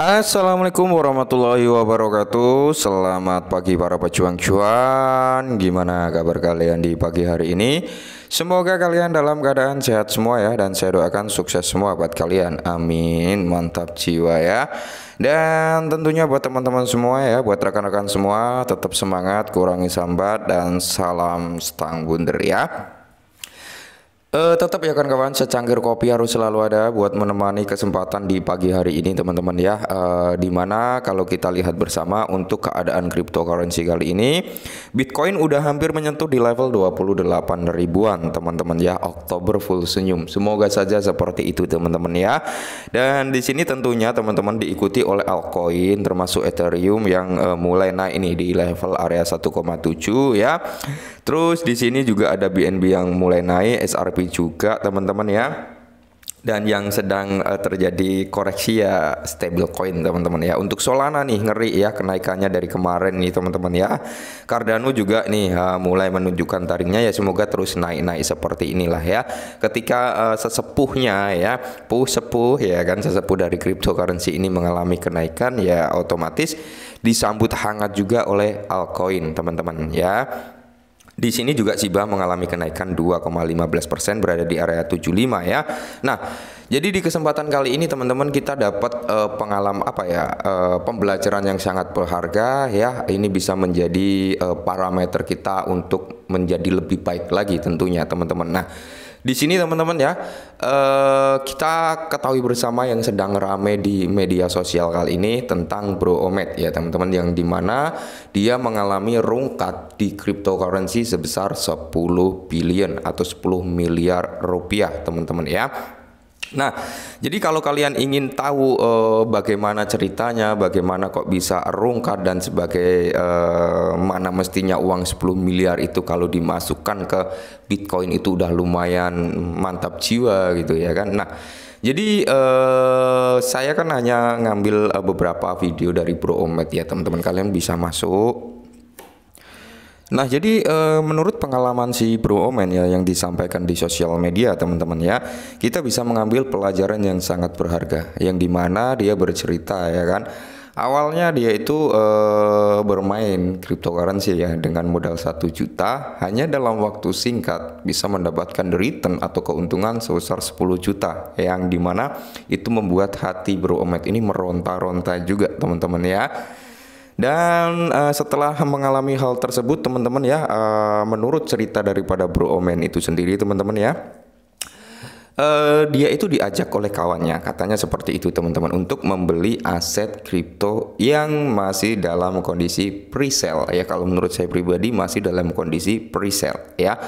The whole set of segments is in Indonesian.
Assalamualaikum warahmatullahi wabarakatuh Selamat pagi para pejuang cuan Gimana kabar kalian di pagi hari ini Semoga kalian dalam keadaan sehat semua ya Dan saya doakan sukses semua buat kalian Amin Mantap jiwa ya Dan tentunya buat teman-teman semua ya Buat rekan-rekan semua Tetap semangat Kurangi sambat Dan salam stang bunder ya Uh, tetap ya kawan-kawan secangkir kopi harus selalu ada buat menemani kesempatan di pagi hari ini teman-teman ya uh, eh, Dimana kalau kita lihat bersama untuk keadaan cryptocurrency kali ini Bitcoin udah hampir menyentuh di level 28 ribuan teman-teman ya Oktober full senyum Semoga saja seperti itu teman-teman ya Dan di sini tentunya teman-teman diikuti oleh altcoin termasuk Ethereum yang uh, mulai naik ini di level area 1,7 ya Terus di sini juga ada BNB yang mulai naik SRP tapi juga teman-teman ya dan yang sedang uh, terjadi koreksi ya stablecoin teman-teman ya untuk Solana nih ngeri ya kenaikannya dari kemarin nih teman-teman ya Cardano juga nih uh, mulai menunjukkan taringnya ya semoga terus naik-naik seperti inilah ya ketika uh, sesepuhnya ya puh sepuh ya kan sesepuh dari cryptocurrency ini mengalami kenaikan ya otomatis disambut hangat juga oleh altcoin teman-teman ya di sini juga Siba mengalami kenaikan 2,15% persen berada di area 75 ya. Nah, jadi di kesempatan kali ini teman-teman kita dapat uh, eh, pengalaman apa ya uh, pembelajaran yang sangat berharga ya. Ini bisa menjadi uh, parameter kita untuk menjadi lebih baik lagi tentunya teman-teman. Nah, di sini teman-teman ya, uh, kita ketahui bersama yang sedang rame di media sosial kali ini tentang Bro Omed ya teman-teman yang dimana dia mengalami rungkat di cryptocurrency sebesar 10 billion atau 10 miliar rupiah teman-teman ya. Nah, jadi kalau kalian ingin tahu uh, bagaimana ceritanya, bagaimana kok bisa rungkat dan sebagai uh, mana mestinya uang 10 miliar itu kalau dimasukkan ke Bitcoin itu udah lumayan mantap jiwa gitu ya kan. Nah, jadi uh, saya kan hanya ngambil beberapa video dari Bro Omet ya teman-teman kalian bisa masuk Nah, jadi e, menurut pengalaman si Bro Omen ya yang disampaikan di sosial media teman-teman ya, kita bisa mengambil pelajaran yang sangat berharga, yang dimana dia bercerita ya kan. Awalnya dia itu e, bermain cryptocurrency ya dengan modal satu juta, hanya dalam waktu singkat bisa mendapatkan return atau keuntungan sebesar 10 juta, yang dimana itu membuat hati Bro Omet ini meronta-ronta juga teman-teman ya. Dan uh, setelah mengalami hal tersebut teman-teman ya uh, menurut cerita daripada Bro Omen itu sendiri teman-teman ya Uh, dia itu diajak oleh kawannya, katanya seperti itu teman-teman untuk membeli aset kripto yang masih dalam kondisi pre-sale ya kalau menurut saya pribadi masih dalam kondisi pre-sale ya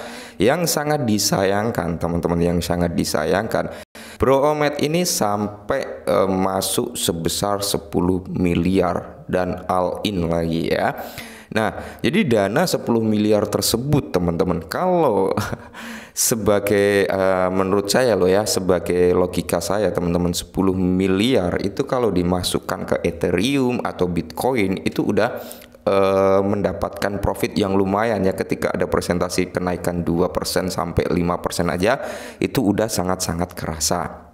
yang sangat disayangkan teman-teman yang sangat disayangkan Bro Omet ini sampai uh, masuk sebesar 10 miliar dan all in lagi ya. Nah, jadi dana 10 miliar tersebut teman-teman kalau sebagai uh, menurut saya loh ya sebagai logika saya teman-teman 10 miliar itu kalau dimasukkan ke Ethereum atau Bitcoin itu udah uh, mendapatkan profit yang lumayan ya ketika ada presentasi kenaikan 2% sampai 5% aja itu udah sangat-sangat kerasa.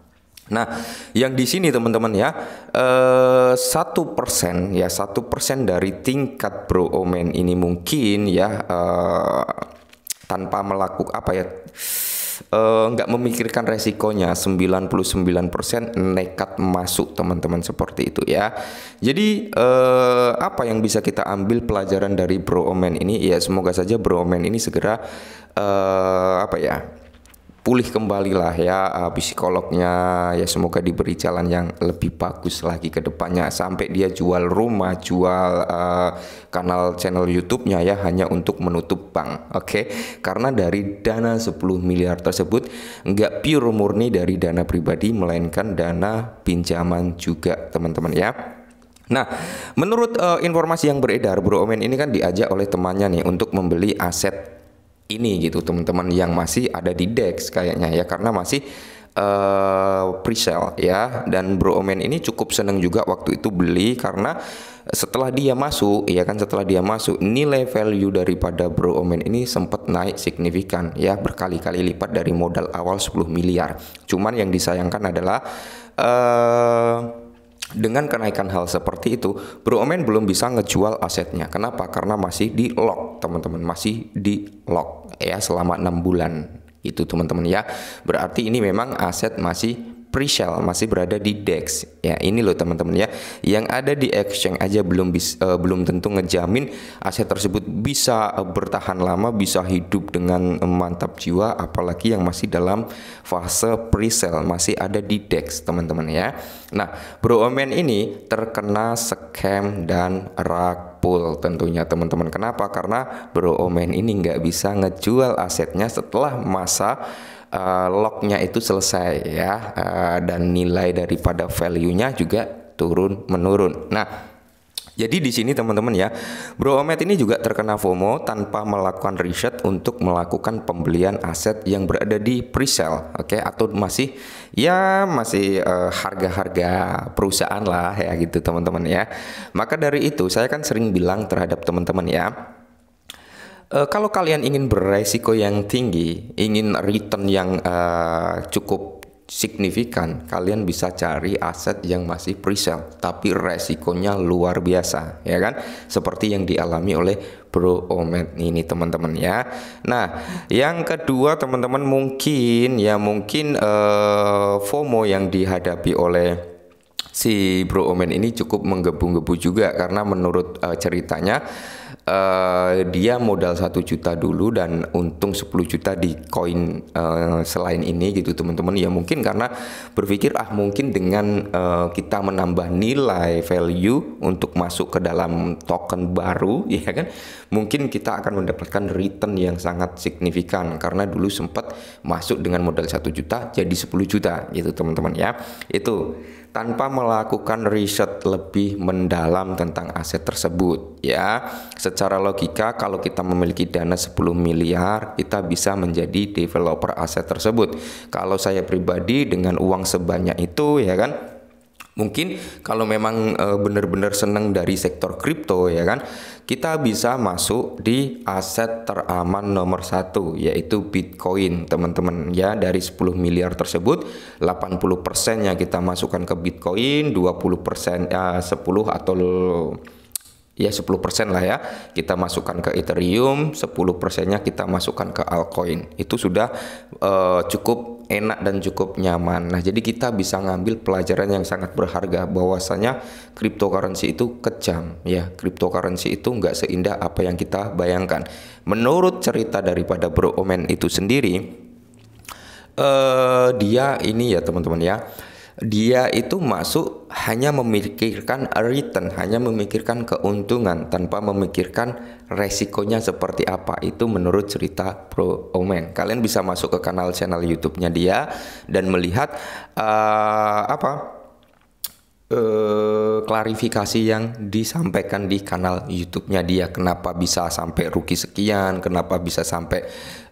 Nah, yang di sini teman-teman ya, eh, satu persen ya satu persen dari tingkat bro omen ini mungkin ya eh, tanpa melakukan apa ya eh, nggak memikirkan resikonya 99% nekat masuk teman-teman seperti itu ya jadi eh, apa yang bisa kita ambil pelajaran dari bro omen ini ya semoga saja bro omen ini segera apa ya pulih kembali lah ya uh, psikolognya ya semoga diberi jalan yang lebih bagus lagi ke depannya sampai dia jual rumah jual uh, kanal channel YouTube-nya ya hanya untuk menutup bank oke okay? karena dari dana 10 miliar tersebut nggak pure murni dari dana pribadi melainkan dana pinjaman juga teman-teman ya Nah, menurut uh, informasi yang beredar, Bro Omen ini kan diajak oleh temannya nih untuk membeli aset ini gitu teman-teman yang masih ada di DEX kayaknya ya karena masih uh, pre-sale ya dan Bro Omen ini cukup seneng juga waktu itu beli karena setelah dia masuk ya kan setelah dia masuk nilai value daripada Bro Omen ini sempat naik signifikan ya berkali-kali lipat dari modal awal 10 miliar cuman yang disayangkan adalah eh uh, dengan kenaikan hal seperti itu, Bro Omen belum bisa ngejual asetnya. Kenapa? Karena masih di lock, teman-teman. Masih di lock ya selama enam bulan. Itu teman-teman ya. Berarti ini memang aset masih pre-shell masih berada di DEX. Ya, ini loh teman-teman ya. Yang ada di exchange aja belum bis, uh, belum tentu ngejamin aset tersebut bisa uh, bertahan lama, bisa hidup dengan mantap jiwa apalagi yang masih dalam fase pre-sale, masih ada di DEX, teman-teman ya. Nah, Bro Omen ini terkena scam dan rak pool tentunya teman-teman. Kenapa? Karena Bro Omen ini nggak bisa ngejual asetnya setelah masa uh, lognya itu selesai ya uh, dan nilai daripada value-nya juga turun menurun. Nah, jadi di sini teman-teman ya, Bro Omet ini juga terkena FOMO tanpa melakukan riset untuk melakukan pembelian aset yang berada di pre-sale, oke okay? atau masih ya masih eh, harga-harga uh, perusahaan lah ya gitu teman-teman ya. Maka dari itu saya kan sering bilang terhadap teman-teman ya, Uh, kalau kalian ingin beresiko yang tinggi, ingin return yang uh, cukup signifikan, kalian bisa cari aset yang masih pre-sale tapi resikonya luar biasa, ya kan? Seperti yang dialami oleh Bro Omen ini teman-teman ya. Nah, yang kedua teman-teman mungkin ya mungkin uh, FOMO yang dihadapi oleh si Bro Omen ini cukup menggebu-gebu juga karena menurut uh, ceritanya uh, dia modal satu juta dulu dan untung 10 juta di koin uh, selain ini gitu teman-teman ya mungkin karena berpikir ah mungkin dengan uh, kita menambah nilai value untuk masuk ke dalam token baru ya kan mungkin kita akan mendapatkan return yang sangat signifikan karena dulu sempat masuk dengan modal satu juta jadi 10 juta gitu teman-teman ya itu tanpa melakukan riset lebih mendalam tentang aset tersebut ya secara logika kalau kita memiliki dana 10 miliar, kita bisa menjadi developer aset tersebut. Kalau saya pribadi dengan uang sebanyak itu ya kan, Mungkin kalau memang e, benar-benar senang dari sektor kripto ya kan, kita bisa masuk di aset teraman nomor satu yaitu Bitcoin teman-teman ya dari 10 miliar tersebut 80 yang kita masukkan ke Bitcoin 20 persen eh, 10 atau ya 10% lah ya kita masukkan ke Ethereum 10 persennya kita masukkan ke altcoin itu sudah uh, cukup enak dan cukup nyaman nah jadi kita bisa ngambil pelajaran yang sangat berharga bahwasanya cryptocurrency itu kejam ya cryptocurrency itu nggak seindah apa yang kita bayangkan menurut cerita daripada Bro Omen itu sendiri uh, dia ini ya teman-teman ya dia itu masuk hanya memikirkan return, hanya memikirkan keuntungan tanpa memikirkan resikonya seperti apa. Itu menurut cerita Bro Omen. Kalian bisa masuk ke kanal channel YouTube-nya dia dan melihat uh, apa? Uh, klarifikasi yang disampaikan di kanal YouTube-nya dia kenapa bisa sampai rugi sekian, kenapa bisa sampai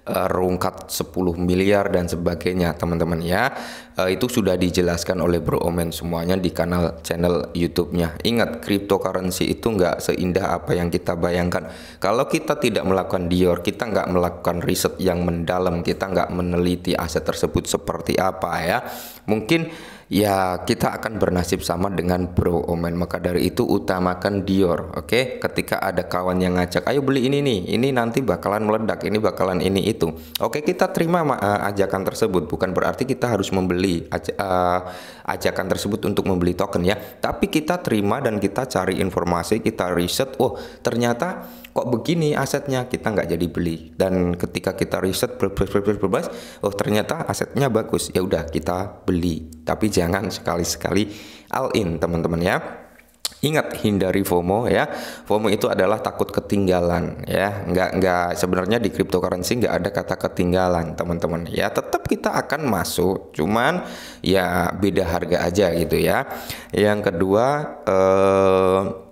Eh, rungkat 10 miliar dan sebagainya teman-teman ya uh, itu sudah dijelaskan oleh Bro Omen semuanya di kanal channel YouTube-nya ingat cryptocurrency itu nggak seindah apa yang kita bayangkan kalau kita tidak melakukan Dior kita nggak melakukan riset yang mendalam kita nggak meneliti aset tersebut seperti apa ya mungkin ya kita akan bernasib sama dengan Bro Omen. Maka dari itu utamakan Dior, oke? Okay? Ketika ada kawan yang ngajak, "Ayo beli ini nih, ini nanti bakalan meledak, ini bakalan ini itu." Oke, okay, kita terima uh, ajakan tersebut, bukan berarti kita harus membeli aj uh, eh, ajakan tersebut untuk membeli token ya. Tapi kita terima dan kita cari informasi, kita riset, "Oh, ternyata kok begini asetnya kita nggak jadi beli dan ketika kita riset berbas berbas berbas oh ternyata asetnya bagus ya udah kita beli tapi jangan sekali sekali all in teman-teman ya Ingat hindari FOMO ya. FOMO itu adalah takut ketinggalan ya. Nggak nggak sebenarnya di cryptocurrency nggak ada kata ketinggalan teman-teman ya. Tetap kita akan masuk, cuman ya beda harga aja gitu ya. Yang kedua. Eh,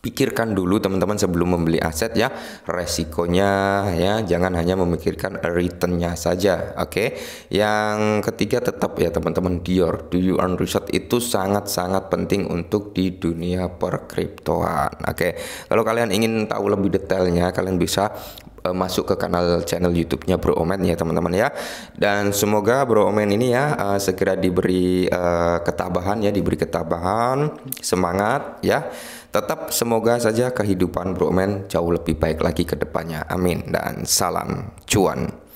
pikirkan dulu teman-teman sebelum membeli aset ya resikonya ya jangan hanya memikirkan returnnya saja oke okay? yang ketiga tetap ya teman-teman Dior do you earn research itu sangat-sangat penting untuk di dunia perkriptoan oke okay? kalau kalian ingin tahu lebih detailnya kalian bisa uh, masuk ke kanal channel YouTube-nya Bro Omen ya teman-teman ya. Dan semoga Bro Omen ini ya uh, segera diberi uh, ketabahan ya, diberi ketabahan, semangat ya. Tetap semoga saja kehidupan Bro Omen jauh lebih baik lagi ke depannya. Amin dan salam cuan.